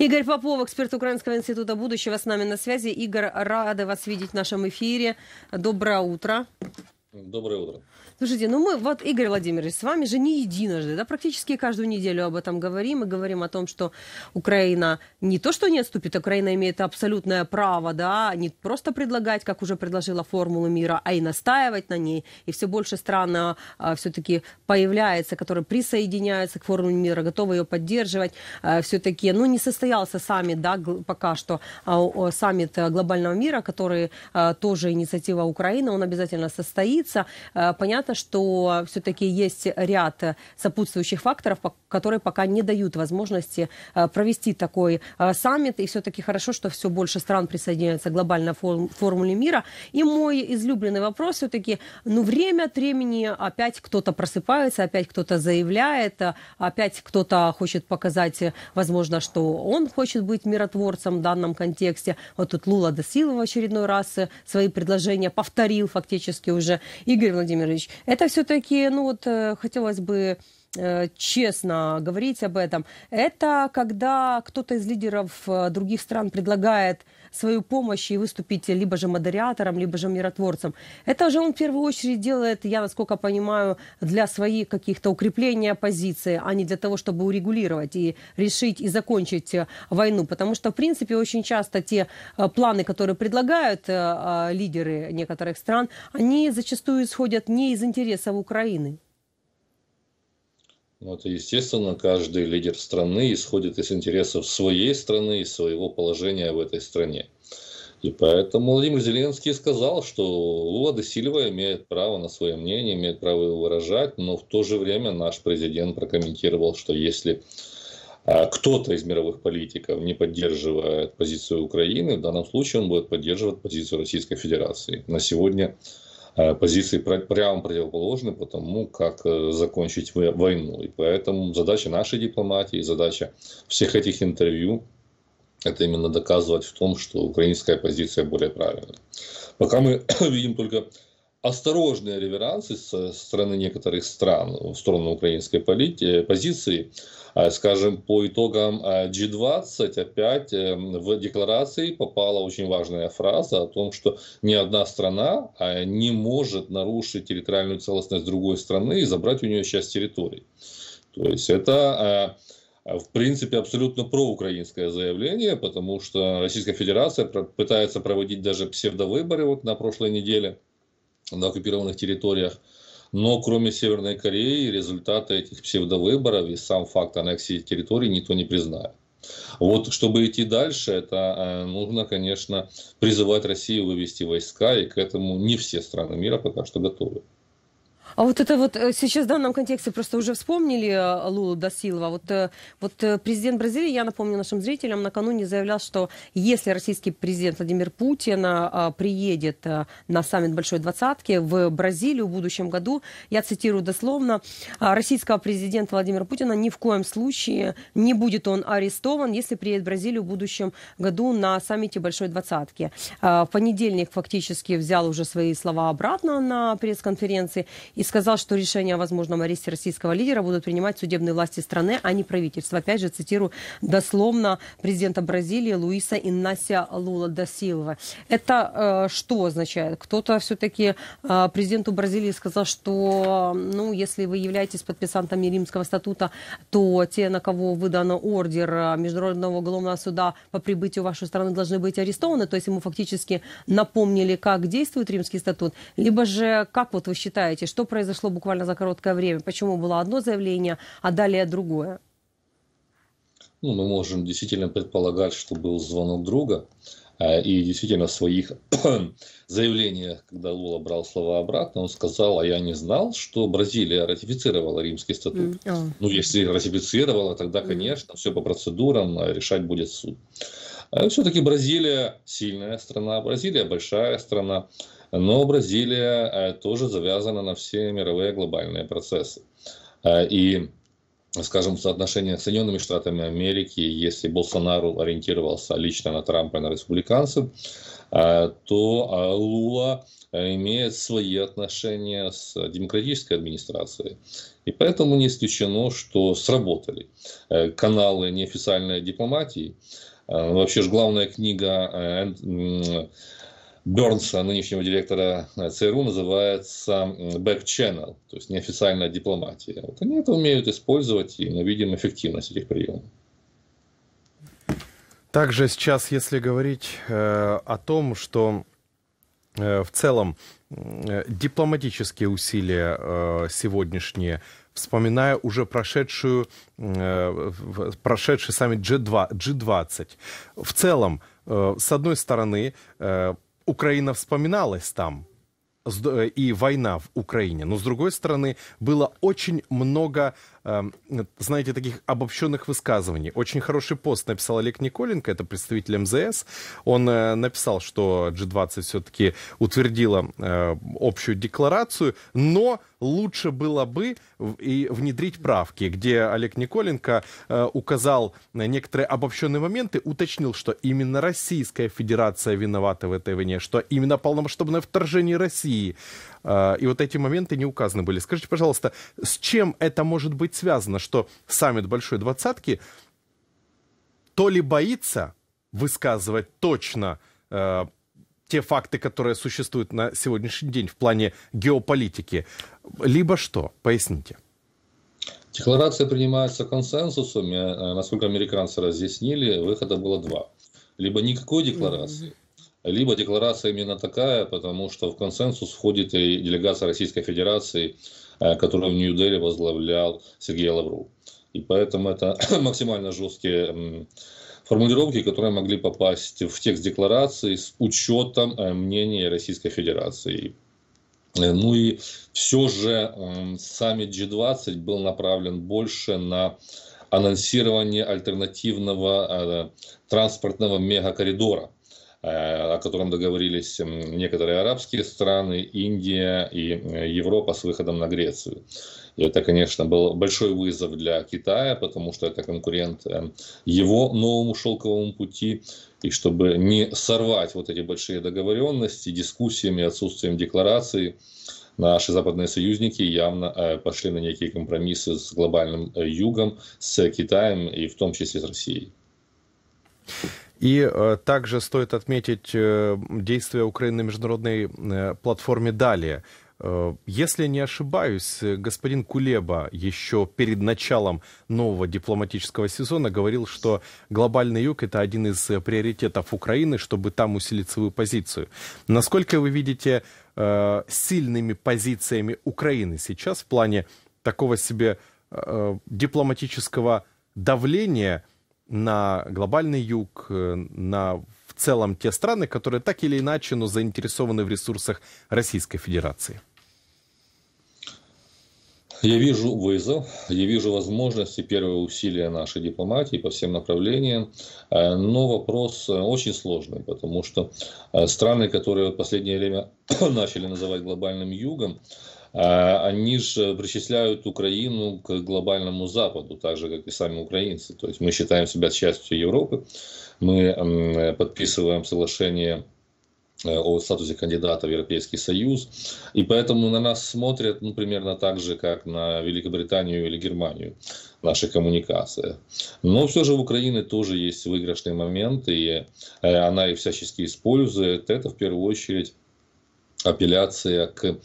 Игорь Попов, эксперт Украинского института будущего, с нами на связи. Игорь, рады вас видеть в нашем эфире. Доброе утро. Доброе утро. Слушайте, ну мы, вот, Игорь Владимирович, с вами же не единожды, да, практически каждую неделю об этом говорим, и говорим о том, что Украина не то, что не отступит, Украина имеет абсолютное право, да, не просто предлагать, как уже предложила формулу мира, а и настаивать на ней, и все больше стран а, а все-таки появляется, которые присоединяются к формуле мира, готовы ее поддерживать, а, все-таки, ну, не состоялся саммит, да, пока что, а, саммит э, глобального мира, который а, тоже инициатива Украины, он обязательно состоится находиться. Э, понятно, что все-таки есть ряд сопутствующих факторов, которые пока не дают возможности э, провести такой э, саммит. И все-таки хорошо, что все больше стран присоединяются к глобальной формуле мира. И мой излюбленный вопрос все-таки, ну, время от времени опять кто-то просыпается, опять кто-то заявляет, опять кто-то хочет показать, возможно, что он хочет быть миротворцем в данном контексте. Вот тут Лула Досилова в очередной раз свои предложения повторил фактически уже Игорь Владимирович, это все-таки, ну вот, э, хотелось бы э, честно говорить об этом. Это когда кто-то из лидеров э, других стран предлагает свою помощь и выступить либо же модератором, либо же миротворцем. Это же он в первую очередь делает, я насколько понимаю, для своих каких-то укрепления позиции, а не для того, чтобы урегулировать и решить и закончить э, войну. Потому что, в принципе, очень часто те э, планы, которые предлагают э, лидеры некоторых стран, они зачастую исходят не из интересов Украины. Ну, это естественно, каждый лидер страны исходит из интересов своей страны и своего положения в этой стране. И поэтому Владимир Зеленский сказал, что Лула де имеет право на свое мнение, имеет право его выражать, но в то же время наш президент прокомментировал, что если а, кто-то из мировых политиков не поддерживает позицию Украины, в данном случае он будет поддерживать позицию Российской Федерации. На сегодня Э, позиции прямо противоположны потому как э, закончить войну. И поэтому задача нашей дипломатии, задача всех этих интервью это именно доказывать в том, что украинская позиция более правильная. Пока мы видим только осторожные реверансы со стороны некоторых стран в сторону украинской полит... Э, позиции. А, скажем, по итогам а, G20 опять э, в декларации попала очень важная фраза о том, что ни одна страна а, не может нарушить территориальную целостность другой страны и забрать у нее часть территории. То есть это в принципе, абсолютно проукраинское заявление, потому что Российская Федерация пытается проводить даже псевдовыборы вот на прошлой неделе – на оккупированных территориях. Но кроме Северной Кореи результаты этих псевдовыборов и сам факт аннексии территории никто не признает. Вот, чтобы идти дальше, это э, нужно, конечно, призывать Россию вывести войска, и к этому не все страны мира пока что готовы. А вот это вот э, сейчас в данном контексте просто уже вспомнили э, Лулу Дасилова. А вот, э, вот президент Бразилии, я напомню нашим зрителям, накануне заявлял, что если российский президент Владимир Путин приедет на саммит Большой Двадцатки в Бразилию в будущем году, я цитирую дословно, «А российского президента Владимира Путина ни в коем случае не будет он арестован, если приедет в Бразилию в будущем году на саммите Большой Двадцатки. А в понедельник фактически взял уже свои слова обратно на пресс-конференции и сказал, что решение о возможном аресте российского лидера будут принимать судебные власти страны, а не правительство. Опять же, цитирую дословно президента Бразилии Луиса Иннасия Лула да Силва. Это э, что означает? Кто-то все-таки э, президенту Бразилии сказал, что ну, если вы являетесь подписантами Римского статута, то те, на кого выдан ордер э, Международного уголовного суда по прибытию в вашу страну, должны быть арестованы. То есть ему фактически напомнили, как действует Римский статут. Либо же, как вот вы считаете, что произошло буквально за короткое время? Почему было одно заявление, а далее другое? Ну, мы можем действительно предполагать, что был звонок друга, а, и действительно в своих заявлениях, когда Лула брал слова обратно, он сказал, а я не знал, что Бразилия ратифицировала римский статут. Mm. Oh. Ну, если ратифицировала, тогда, конечно, все по процедурам, а, решать будет суд. А, Все-таки Бразилия сильная страна, Бразилия большая страна. Но Бразилия э, тоже завязана на все мировые глобальные процессы. Э, и скажем, соотношение с Соединенными Штатами Америки, если Болсонару ориентировался лично на Трампа и на республиканцев, э, то Лула имеет свои отношения с демократической администрацией. И поэтому не исключено, что сработали каналы неофициальной дипломатии. Вообще же главная книга Бернса, нынешнего директора э, ЦРУ, называется back channel, то есть неофициальная дипломатия. Вот они это умеют использовать, и мы видим эффективность этих приемов. Также сейчас, если говорить э, о том, что э, в целом э, дипломатические усилия э, сегодняшние, вспоминая уже прошедшую, э, прошедший саммит G2, G20, в целом, э, с одной стороны, э, Украина вспоминалась там, э, и война в Украине. Но, с другой стороны, было очень много Эм, знаете, таких обобщенных высказываний. Очень хороший пост написал Олег Николенко, это представитель МЗС. Он э, написал, что G20 все-таки утвердила э, общую декларацию, но лучше было бы и внедрить правки, где Олег Николенко э, указал на некоторые обобщенные моменты, уточнил, что именно Российская Федерация виновата в этой войне, что именно полномасштабное вторжение России а, и вот эти моменты не указаны были. Скажите, пожалуйста, с чем это может быть связано, что саммит Большой Двадцатки то ли боится высказывать точно э, те факты, которые существуют на сегодняшний день в плане геополитики, либо что? Поясните. Декларация принимается консенсусом. Э, насколько американцы разъяснили, выхода было два. Либо никакой декларации, либо декларация именно такая, потому что в консенсус входит и делегация Российской Федерации, э, которую в Нью-Дели возглавлял Сергей Лавров. И поэтому это максимально жесткие формулировки, которые могли попасть в текст декларации с учетом э, мнения Российской Федерации. Э, ну и все же саммит G20 был направлен больше на анонсирование альтернативного транспортного мегакоридора – Э, о котором договорились некоторые арабские страны, Индия и э, Европа с выходом на Грецию. И это, конечно, был большой вызов для Китая, потому что это конкурент эм, его новому шелковому пути. И чтобы не сорвать вот эти большие договоренности дискуссиями, отсутствием декларации, наши западные союзники явно э, пошли на некие компромиссы с глобальным югом, с Китаем и в том числе с Россией. И э, также стоит отметить э, действия Украины на международной э, платформе «Далее». Если не ошибаюсь, господин Кулеба еще перед началом нового дипломатического сезона говорил, что глобальный юг это один из приоритетов Украины, чтобы там усилить свою позицию. Насколько вы видите сильными позициями Украины сейчас в плане такого себе дипломатического давления – на глобальный юг, э, на в целом те страны, которые так или иначе, но заинтересованы в ресурсах Российской Федерации? Я вижу вызов, я вижу возможности, первые усилия нашей дипломатии по всем направлениям, э, но вопрос э, очень сложный, потому что страны, которые в последнее время начали называть глобальным югом, а, они же э, причисляют Украину к глобальному Западу, так же, как и сами украинцы. То есть мы считаем себя частью Европы, мы э, подписываем соглашение э, о статусе кандидата в Европейский Союз. И поэтому на нас смотрят ну, примерно так же, как на Великобританию или Германию наши коммуникации. Но все же в Украине тоже есть выигрышный момент, и она их всячески использует. Это в первую очередь апелляция к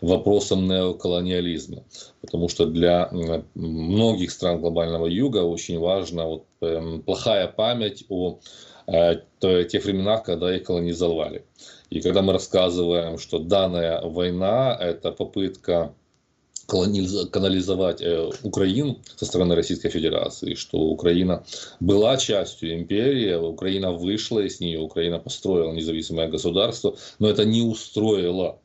вопросам неоколониализма. Потому что для многих стран глобального юга очень важна вот, э, плохая память о э, тех временах, когда их колонизовали. И когда мы рассказываем, что данная война – это попытка канализовать э, Украину со стороны Российской Федерации, что Украина была частью империи, Украина вышла из нее, Украина построила независимое государство, но это не устроило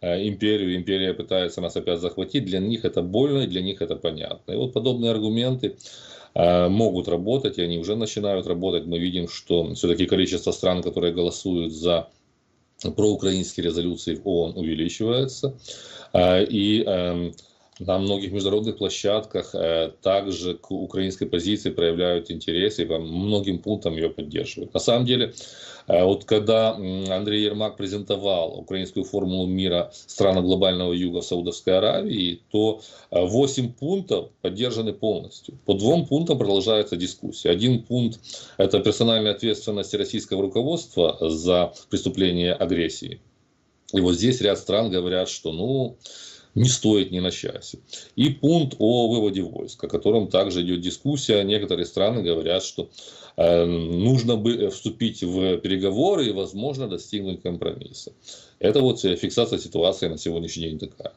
э, империю, империя пытается нас опять захватить, для них это больно, и для них это понятно. И вот подобные аргументы э, могут работать, и они уже начинают работать. Мы видим, что все-таки количество стран, которые голосуют за проукраинские резолюции в ООН увеличиваются. А, и эм, на многих международных площадках э, также к украинской позиции проявляют интерес и по многим пунктам ее поддерживают. На самом деле, э, вот когда Андрей Ермак презентовал украинскую формулу мира страна глобального юга Саудовской Аравии, то 8 э, пунктов поддержаны полностью. По двум пунктам продолжается дискуссия. Один пункт – это персональная ответственность российского руководства за преступление агрессии. И вот здесь ряд стран говорят, что ну, не стоит ни на часе. И пункт о выводе войск, о котором также идет дискуссия. Некоторые страны говорят, что э, нужно бы э, вступить в переговоры и, возможно, достигнуть компромисса. Это вот э, фиксация ситуации на сегодняшний день такая.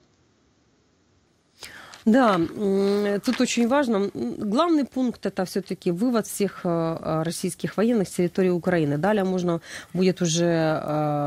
Да, тут очень важно. Главный пункт это все-таки вывод всех э, российских военных с территории Украины. Далее можно будет уже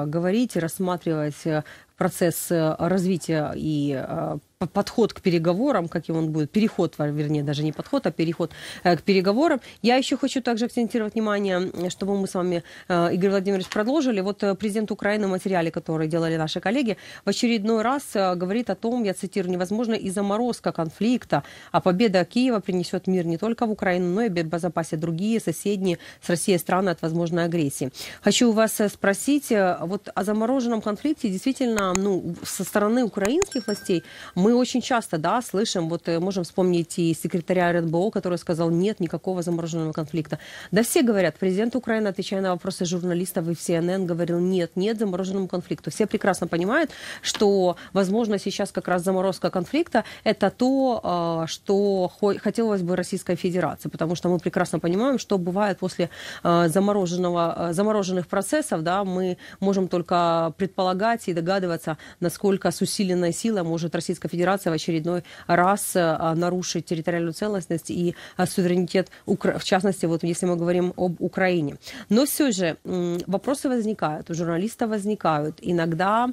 говорить и рассматривать процесс э, развития и э, подход к переговорам, каким он будет, переход, вернее, даже не подход, а переход э, к переговорам. Я еще хочу также акцентировать внимание, чтобы мы с вами, э, Игорь Владимирович, продолжили. Вот э, президент Украины в материале, который делали наши коллеги, в очередной раз говорит о том, я цитирую, невозможно и заморозка конфликта, а победа Киева принесет мир не только в Украину, но и безопасят другие соседние с Россией страны от возможной агрессии. Хочу у вас спросить, вот о замороженном конфликте действительно, ну, со стороны украинских властей мы очень часто, да, слышим, вот э, можем вспомнить и секретаря РНБО, который сказал, нет никакого замороженного конфликта. Да все говорят, президент Украины, отвечая на вопросы журналистов и в CNN, говорил, нет, нет замороженному конфликту. Все прекрасно понимают, что, возможно, сейчас как раз заморозка конфликта – это то, а, что хотелось бы Российской Федерации, потому что мы прекрасно понимаем, что бывает после а, замороженного, а, замороженных процессов, да, мы можем только предполагать и догадываться, насколько с усиленной силой может Российская Федерация Федерация в очередной раз э, нарушит территориальную целостность и э, суверенитет, в частности, вот если мы говорим об Украине. Но все же вопросы возникают, у журналиста возникают. Иногда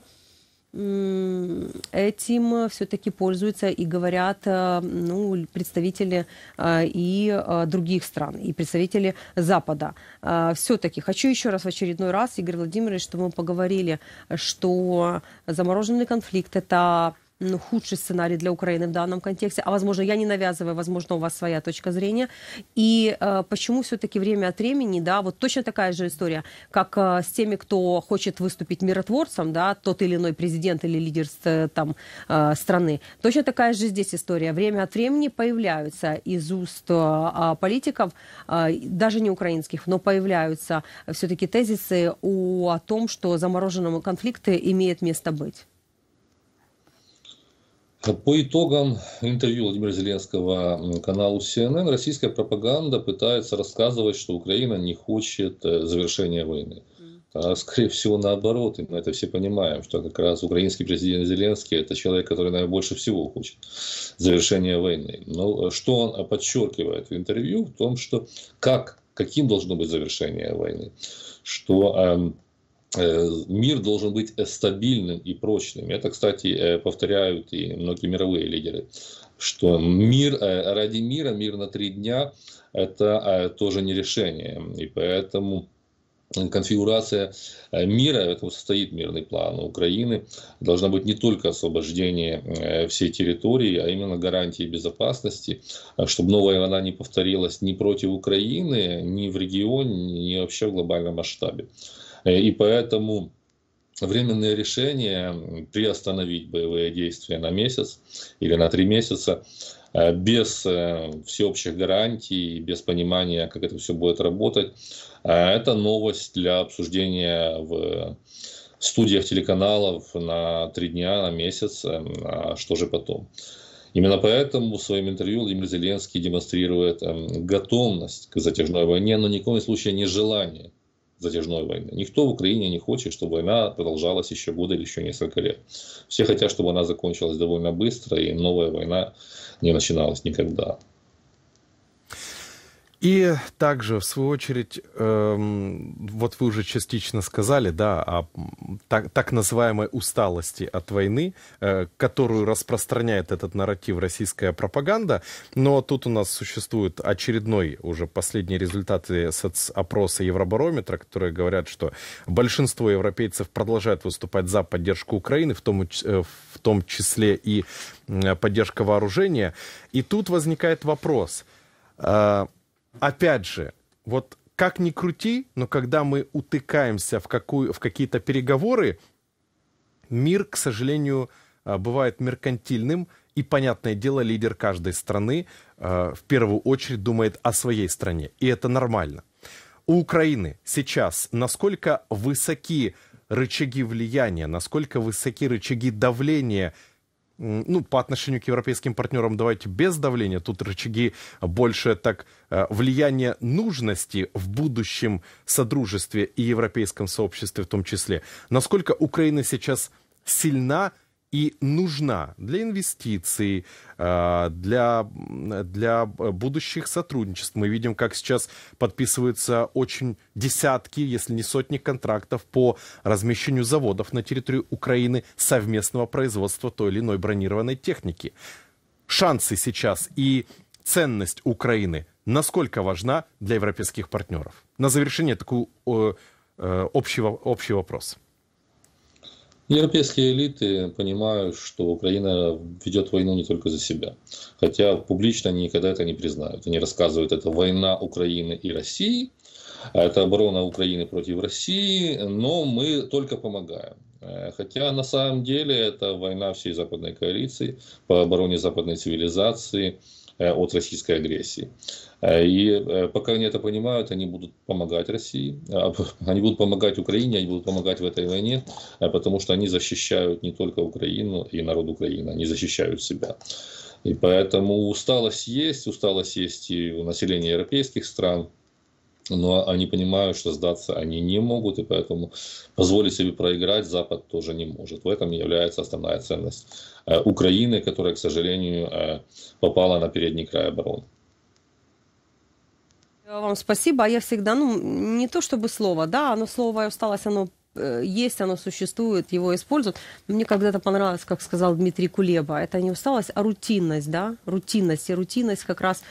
этим все-таки пользуются и говорят э, ну, представители и других стран, и представители Запада. Все-таки хочу еще раз в очередной раз, Игорь Владимирович, чтобы мы поговорили, что замороженный конфликт – это ну, худший сценарий для Украины в данном контексте, а возможно, я не навязываю, возможно, у вас своя точка зрения. И э, почему все-таки время от времени, да, вот точно такая же история, как э, с теми, кто хочет выступить миротворцем, да, тот или иной президент или лидер э, там э, страны. Точно такая же здесь история. Время от времени появляются из уст э, а, политиков, э, даже не украинских, но появляются все-таки тезисы о, о том, что замороженные конфликты имеют место быть. По итогам интервью Владимира Зеленского каналу CNN, российская пропаганда пытается рассказывать, что Украина не хочет э, завершения войны. А, скорее всего, наоборот, и мы это все понимаем, что как раз украинский президент Зеленский – это человек, который, наверное, больше всего хочет завершения войны. Но э, что он э, подчеркивает в интервью, в том, что как, каким должно быть завершение войны, что эм, Э, мир должен быть э, стабильным и прочным. Это, кстати, э, повторяют и многие мировые лидеры, что мир ради мира, мир на три дня – это тоже не решение. И поэтому конфигурация мира, это состоит мирный план Украины, должна быть не только освобождение всей территории, а именно гарантии безопасности, чтобы новая война не повторилась ни против Украины, ни в регионе, ни вообще в глобальном масштабе. Э, и поэтому временное решение приостановить боевые действия на месяц или на три месяца э, без э, всеобщих гарантий, без понимания, как это все будет работать, это новость для обсуждения в студиях телеканалов на три дня, на месяц, а что же потом. Именно поэтому в своем интервью Владимир Зеленский демонстрирует эм, готовность к затяжной войне, но ни в коем случае не желание затяжной войны. Никто в Украине не хочет, чтобы война продолжалась еще годы или еще несколько лет. Все хотят, чтобы она закончилась довольно быстро и новая война не начиналась никогда. И также, в свою очередь, эм, вот вы уже частично сказали, да, о так, так называемой усталости от войны, э, которую распространяет этот нарратив российская пропаганда. Но тут у нас существует очередной, уже последний результаты соцопроса Евробарометра, которые говорят, что большинство европейцев продолжают выступать за поддержку Украины, в том, э, в том числе и поддержка вооружения. И тут возникает вопрос. Э, опять же, вот как ни крути, но когда мы утыкаемся в, какую, в какие-то переговоры, мир, к сожалению, а, бывает меркантильным, и, понятное дело, лидер каждой страны а, в первую очередь думает о своей стране, и это нормально. У Украины сейчас насколько высоки рычаги влияния, насколько высоки рычаги давления – ну, по отношению к европейским партнерам давайте без давления. Тут рычаги больше так э, влияние нужности в будущем содружестве и европейском сообществе в том числе. Насколько Украина сейчас сильна и нужна для инвестиций, э, для, для э, будущих сотрудничеств. Мы видим, как сейчас подписываются очень десятки, если не сотни контрактов по размещению заводов на территории Украины совместного производства той или иной бронированной техники. Шансы сейчас и ценность Украины насколько важна для европейских партнеров? На завершение такой э, общий, общий вопрос. Европейские элиты понимают, что Украина ведет войну не только за себя, хотя публично они никогда это не признают. Они рассказывают, это война Украины и России, а это оборона Украины против России, но мы только помогаем. Э, хотя на самом деле это война всей западной коалиции по обороне западной цивилизации, Э, от российской агрессии. Э, и э, пока они это понимают, они будут помогать России, а, они будут помогать Украине, они будут помогать в этой войне, потому что они защищают не только Украину и народ Украины, они защищают себя. И поэтому усталость есть, усталость есть и у населения европейских стран, но они понимают, что сдаться они не могут, и поэтому позволить себе проиграть Запад тоже не может. В этом является основная ценность э, Украины, которая, к сожалению, э, попала на передний край обороны. Вам спасибо. А я всегда, ну, не то чтобы слово, да, оно слово осталось, оно Э, есть, оно существует, его используют. мне когда-то понравилось, как сказал Дмитрий Кулеба, это не усталость, а рутинность, да, рутинность. И рутинность как раз,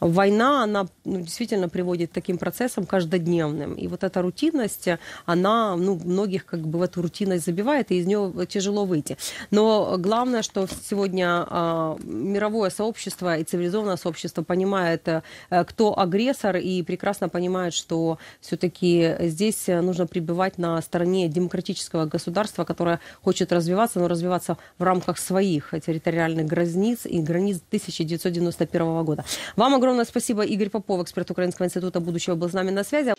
война, она ну, действительно приводит к таким процессам каждодневным. И вот эта рутинность, она, ну, многих как бы в эту рутинность забивает, и из нее тяжело выйти. Но главное, что сегодня а, мировое сообщество и цивилизованное сообщество понимает, а, кто агрессор, и прекрасно понимает, что все-таки здесь нужно прибывать на стороне не демократического государства, которое хочет развиваться, но развиваться в рамках своих территориальных границ и границ 1991 года. Вам огромное спасибо, Игорь Попов, эксперт Украинского института будущего, был с нами на связи.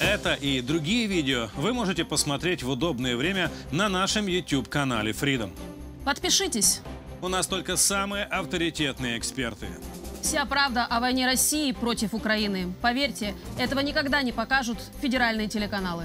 Это и другие видео вы можете посмотреть в удобное время на нашем YouTube-канале Freedom. Подпишитесь. У нас только самые авторитетные эксперты. Вся правда о войне России против Украины. Поверьте, этого никогда не покажут федеральные телеканалы.